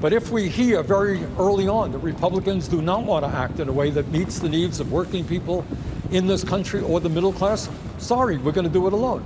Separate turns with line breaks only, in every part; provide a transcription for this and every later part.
But if we hear very early on that Republicans do not want to act in a way that meets the needs of working people in this country or the middle class, sorry, we're going to do it alone.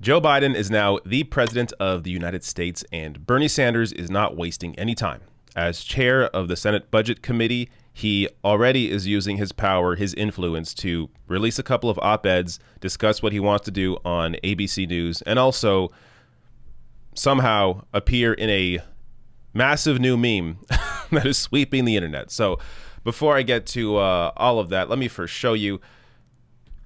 Joe Biden is now the president of the United States, and Bernie Sanders is not wasting any time. As chair of the Senate Budget Committee, he already is using his power, his influence, to release a couple of op eds, discuss what he wants to do on ABC News, and also somehow appear in a massive new meme that is sweeping the internet. So before I get to uh, all of that, let me first show you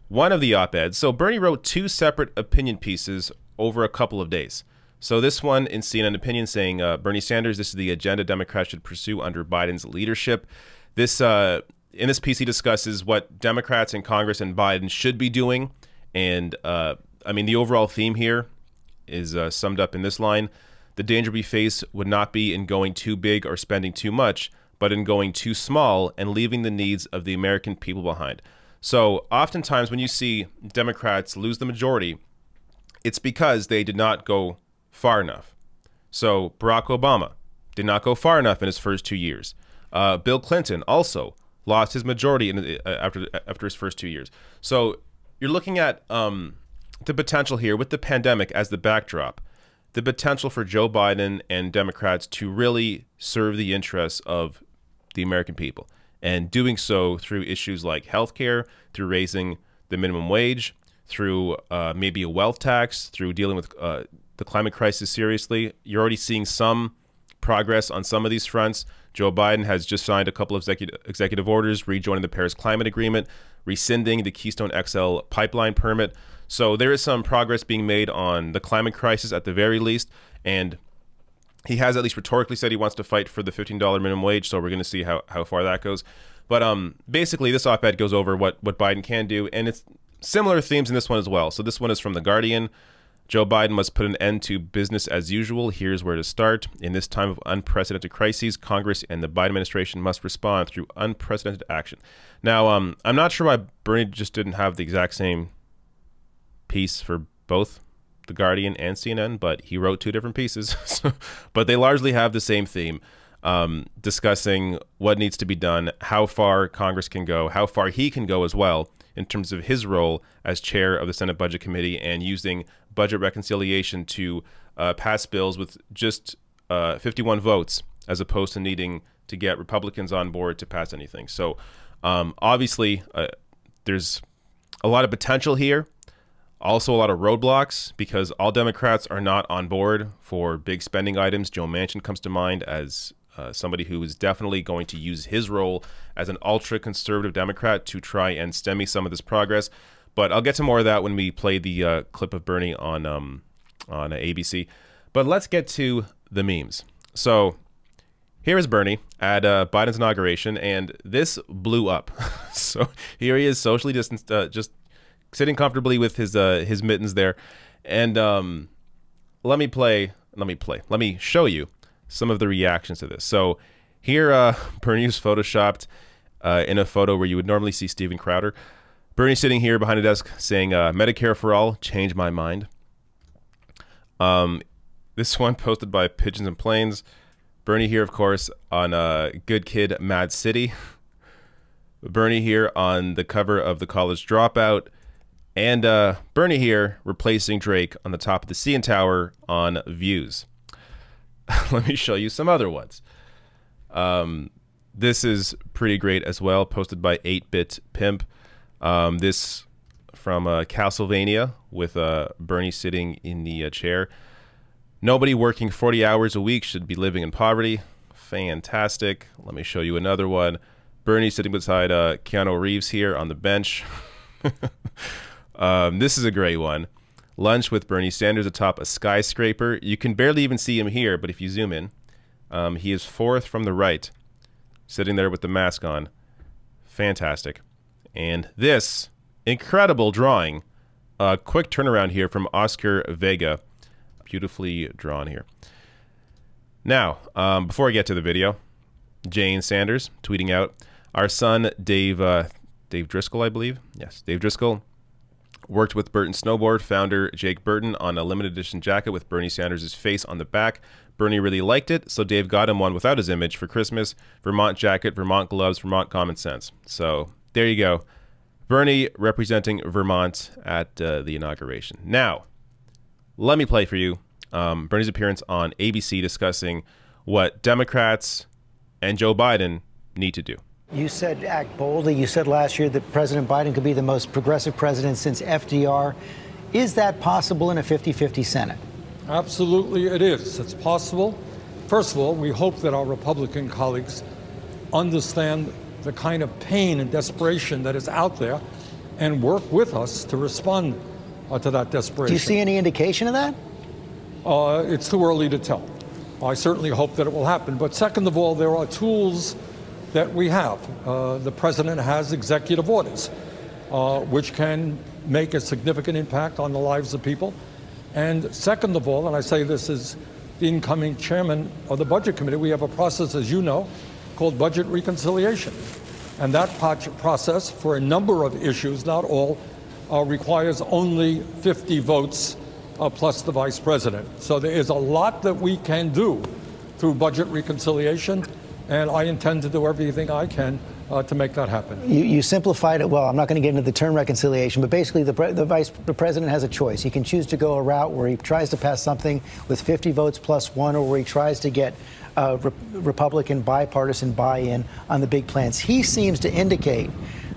one of the op-eds. So Bernie wrote two separate opinion pieces over a couple of days. So this one in CNN Opinion saying uh, Bernie Sanders, this is the agenda Democrats should pursue under Biden's leadership. This uh, in this piece he discusses what Democrats in Congress and Biden should be doing, and uh, I mean the overall theme here is uh, summed up in this line: the danger we face would not be in going too big or spending too much, but in going too small and leaving the needs of the American people behind. So, oftentimes when you see Democrats lose the majority, it's because they did not go far enough. So, Barack Obama did not go far enough in his first two years. Uh, Bill Clinton also lost his majority in, uh, after after his first two years. So, you're looking at um, the potential here with the pandemic as the backdrop the potential for Joe Biden and Democrats to really serve the interests of the American people and doing so through issues like healthcare, through raising the minimum wage, through uh, maybe a wealth tax, through dealing with uh, the climate crisis seriously. You're already seeing some progress on some of these fronts. Joe Biden has just signed a couple of executive orders, rejoining the Paris Climate Agreement, rescinding the Keystone XL pipeline permit. So there is some progress being made on the climate crisis at the very least, and he has at least rhetorically said he wants to fight for the $15 minimum wage. So we're going to see how, how far that goes. But um, basically, this op-ed goes over what what Biden can do, and it's similar themes in this one as well. So this one is from the Guardian. Joe Biden must put an end to business as usual. Here's where to start. In this time of unprecedented crises, Congress and the Biden administration must respond through unprecedented action. Now, um, I'm not sure why Bernie just didn't have the exact same piece for both the Guardian and CNN, but he wrote two different pieces. but they largely have the same theme, um, discussing what needs to be done, how far Congress can go, how far he can go as well in terms of his role as chair of the Senate Budget Committee, and using budget reconciliation to uh, pass bills with just uh, 51 votes, as opposed to needing to get Republicans on board to pass anything. So um, obviously, uh, there's a lot of potential here also, a lot of roadblocks because all Democrats are not on board for big spending items. Joe Manchin comes to mind as uh, somebody who is definitely going to use his role as an ultra conservative Democrat to try and stymie some of this progress. But I'll get to more of that when we play the uh, clip of Bernie on um, on ABC. But let's get to the memes. So here is Bernie at uh, Biden's inauguration, and this blew up. so here he is, socially distanced, uh, just sitting comfortably with his uh, his mittens there, and um, let me play. Let me play. Let me show you some of the reactions to this. So here, uh, Bernie's photoshopped uh, in a photo where you would normally see Steven Crowder. Bernie sitting here behind a desk saying, uh, "Medicare for all, change my mind." Um, this one posted by Pigeons and Planes. Bernie here, of course, on uh, Good Kid, Mad City. Bernie here on the cover of the College Dropout. And uh, Bernie here replacing Drake on the top of the CN Tower on Views. Let me show you some other ones. Um, this is pretty great as well, posted by 8-Bit Pimp. Um, this from uh, Castlevania with uh, Bernie sitting in the uh, chair. Nobody working 40 hours a week should be living in poverty. Fantastic. Let me show you another one. Bernie sitting beside uh, Keanu Reeves here on the bench. Um, this is a great one. Lunch with Bernie Sanders atop a skyscraper. You can barely even see him here, but if you zoom in, um, he is fourth from the right, sitting there with the mask on. Fantastic. And this incredible drawing. A quick turnaround here from Oscar Vega. Beautifully drawn here. Now, um, before I get to the video, Jane Sanders tweeting out, our son Dave uh, Dave Driscoll, I believe. Yes, Dave Driscoll Worked with Burton Snowboard founder Jake Burton on a limited edition jacket with Bernie Sanders' face on the back. Bernie really liked it, so Dave got him one without his image for Christmas. Vermont jacket, Vermont gloves, Vermont common sense. So there you go. Bernie representing Vermont at uh, the inauguration. Now, let me play for you um, Bernie's appearance on ABC discussing what Democrats and Joe Biden need to do.
You said act boldly. You said last year that President Biden could be the most progressive president since FDR. Is that possible in a 50 50 Senate? Absolutely, it is. It's possible. First of all, we hope that our Republican colleagues understand the kind of pain and desperation that is out there and work with us to respond uh, to that desperation. Do you see any indication of that? Uh, it's too early to tell. I certainly hope that it will happen. But second of all, there are tools that we have. Uh, the president has executive orders, uh, which can make a significant impact on the lives of people. And second of all, and I say this as the incoming chairman of the Budget Committee, we have a process, as you know, called budget reconciliation. And that process, for a number of issues, not all, uh, requires only 50 votes uh, plus the vice president. So there is a lot that we can do through budget reconciliation and I intend to do everything I can uh, to make that happen. You, you, simplified it well. I'm not going to get into the term reconciliation, but basically, the, the vice the president has a choice. He can choose to go a route where he tries to pass something with 50 votes plus one, or where he tries to get uh, re- Republican bipartisan buy-in on the big plans. He seems to indicate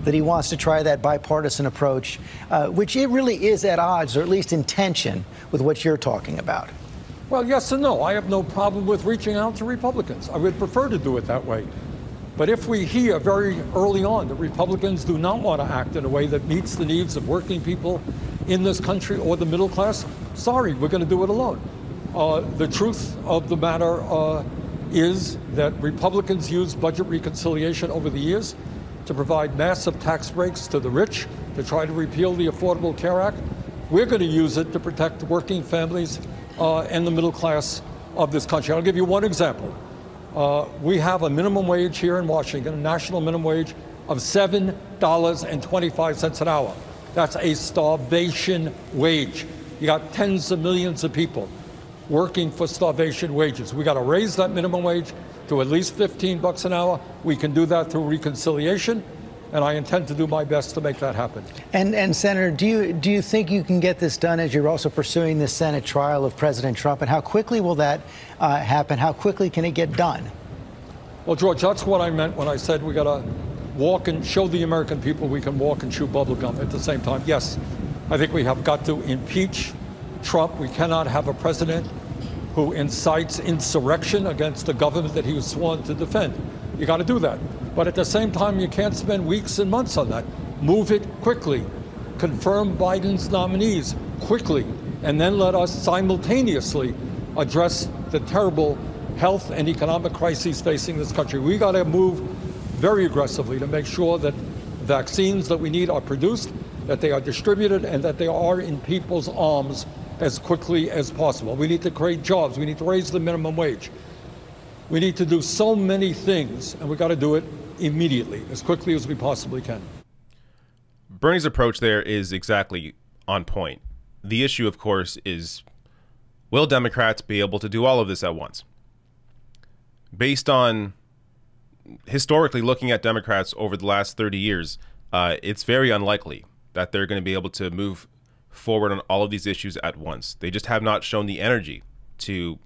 that he wants to try that bipartisan approach, uh, which it really is at odds, or at least in tension, with what you're talking about. Well, yes and no. I have no problem with reaching out to Republicans. I would prefer to do it that way. But if we hear very early on that Republicans do not want to act in a way that meets the needs of working people in this country or the middle class, sorry, we're going to do it alone. Uh, the truth of the matter uh, is that Republicans used budget reconciliation over the years to provide massive tax breaks to the rich, to try to repeal the Affordable Care Act. We're going to use it to protect working families uh, and the middle class of this country. I'll give you one example. Uh, we have a minimum wage here in Washington, a national minimum wage of $7.25 an hour. That's a starvation wage. You got tens of millions of people working for starvation wages. We got to raise that minimum wage to at least 15 bucks an hour. We can do that through reconciliation and I intend to do my best to make that happen. And, and Senator, do you, do you think you can get this done as you're also pursuing the Senate trial of President Trump? And how quickly will that uh, happen? How quickly can it get done? Well, George, that's what I meant when I said we got to walk and show the American people we can walk and chew bubblegum at the same time. Yes, I think we have got to impeach Trump. We cannot have a president who incites insurrection against the government that he was sworn to defend. You got to do that. But at the same time, you can't spend weeks and months on that. Move it quickly. Confirm Biden's nominees quickly. And then let us simultaneously address the terrible health and economic crises facing this country. We got to move very aggressively to make sure that vaccines that we need are produced, that they are distributed, and that they are in people's arms as quickly as possible. We need to create jobs. We need to raise the minimum wage. We need to do so many things, and we got to do it immediately, as quickly as we possibly can.
Bernie's approach there is exactly on point. The issue, of course, is will Democrats be able to do all of this at once? Based on historically looking at Democrats over the last 30 years, uh, it's very unlikely that they're going to be able to move forward on all of these issues at once. They just have not shown the energy to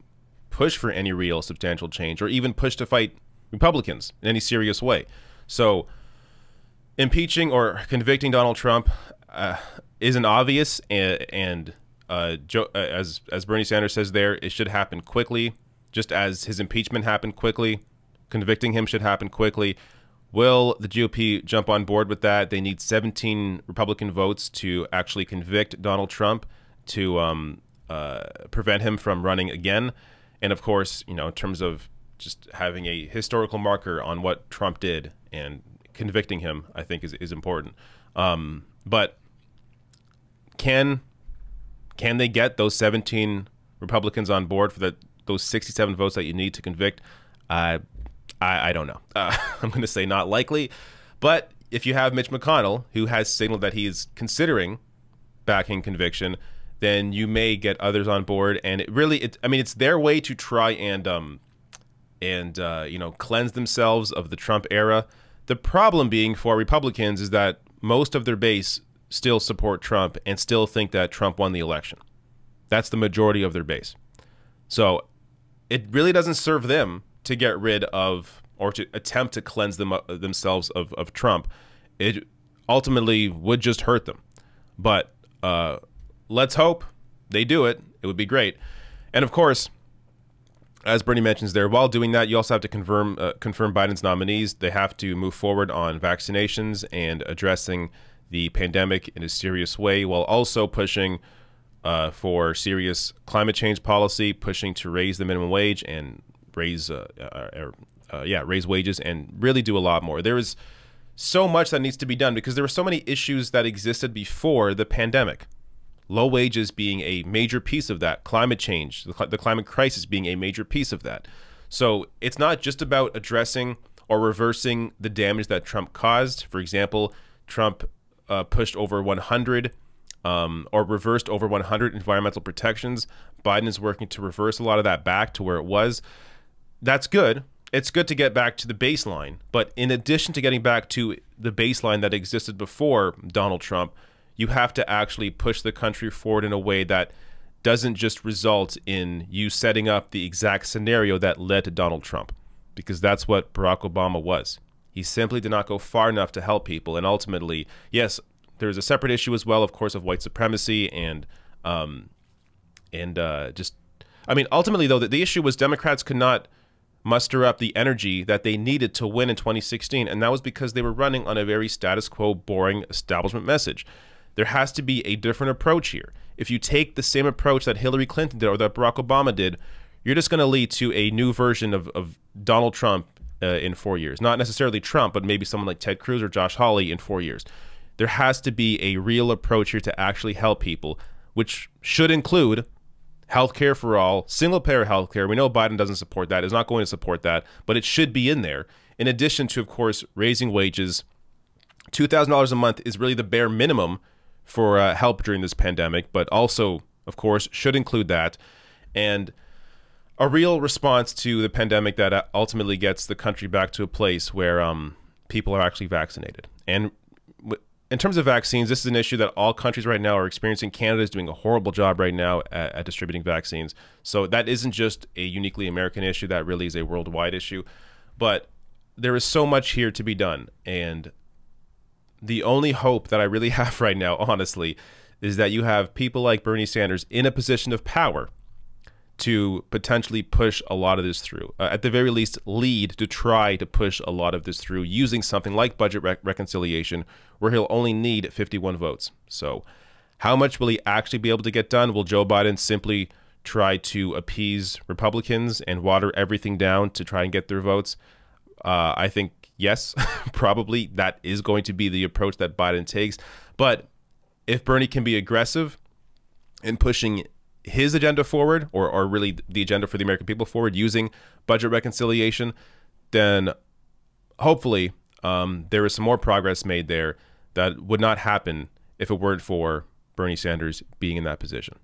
push for any real substantial change or even push to fight Republicans in any serious way. So impeaching or convicting Donald Trump uh, isn't obvious, and, and uh, uh, as as Bernie Sanders says, there it should happen quickly, just as his impeachment happened quickly. Convicting him should happen quickly. Will the GOP jump on board with that? They need 17 Republican votes to actually convict Donald Trump to um, uh, prevent him from running again. And of course, you know, in terms of just having a historical marker on what Trump did and convicting him, I think, is is important. Um, but can can they get those 17 Republicans on board for the, those 67 votes that you need to convict? Uh, I I don't know. Uh, I'm going to say not likely. But if you have Mitch McConnell, who has signaled that he is considering backing conviction, then you may get others on board. And it really, it, I mean, it's their way to try and um, and uh, you know cleanse themselves of the Trump era. The problem being for Republicans is that most of their base still support Trump and still think that Trump won the election. That's the majority of their base. So it really doesn't serve them to get rid of or to attempt to cleanse them, uh, themselves of, of Trump. It ultimately would just hurt them. But uh, let's hope they do it. It would be great. And of course, as Bernie mentions there, while doing that, you also have to confirm uh, confirm Biden's nominees. They have to move forward on vaccinations and addressing the pandemic in a serious way, while also pushing uh, for serious climate change policy, pushing to raise the minimum wage and raise, uh, uh, er, uh yeah, raise wages and really do a lot more. There is so much that needs to be done because there were so many issues that existed before the pandemic low wages being a major piece of that, climate change, the, cl- the climate crisis being a major piece of that. So it's not just about addressing or reversing the damage that Trump caused. For example, Trump uh, pushed over 100 um, or reversed over 100 environmental protections. Biden is working to reverse a lot of that back to where it was. That's good. It's good to get back to the baseline. But in addition to getting back to the baseline that existed before Donald Trump, you have to actually push the country forward in a way that doesn't just result in you setting up the exact scenario that led to Donald Trump, because that's what Barack Obama was. He simply did not go far enough to help people. And ultimately, yes, there's a separate issue as well, of course, of white supremacy and um, and uh, just. I mean, ultimately, though, the, the issue was Democrats could not muster up the energy that they needed to win in 2016, and that was because they were running on a very status quo, boring establishment message. There has to be a different approach here. If you take the same approach that Hillary Clinton did or that Barack Obama did, you're just going to lead to a new version of, of Donald Trump uh, in four years. Not necessarily Trump, but maybe someone like Ted Cruz or Josh Hawley in four years. There has to be a real approach here to actually help people, which should include healthcare for all, single payer healthcare. We know Biden doesn't support that, is not going to support that, but it should be in there. In addition to, of course, raising wages. $2,000 a month is really the bare minimum for uh, help during this pandemic, but also, of course, should include that. And a real response to the pandemic that uh, ultimately gets the country back to a place where um, people are actually vaccinated. And in terms of vaccines, this is an issue that all countries right now are experiencing. Canada is doing a horrible job right now at, at distributing vaccines. So that isn't just a uniquely American issue, that really is a worldwide issue. But there is so much here to be done. And the only hope that I really have right now, honestly, is that you have people like Bernie Sanders in a position of power to potentially push a lot of this through. Uh, at the very least, lead to try to push a lot of this through using something like budget reconciliation, where he'll only need 51 votes. So, how much will he actually be able to get done? Will Joe Biden simply try to appease Republicans and water everything down to try and get their votes? Uh, I think yes, probably that is going to be the approach that Biden takes. But if Bernie can be aggressive in pushing his agenda forward, or, or really the agenda for the American people forward, using budget reconciliation, then hopefully um, there is some more progress made there that would not happen if it weren't for Bernie Sanders being in that position.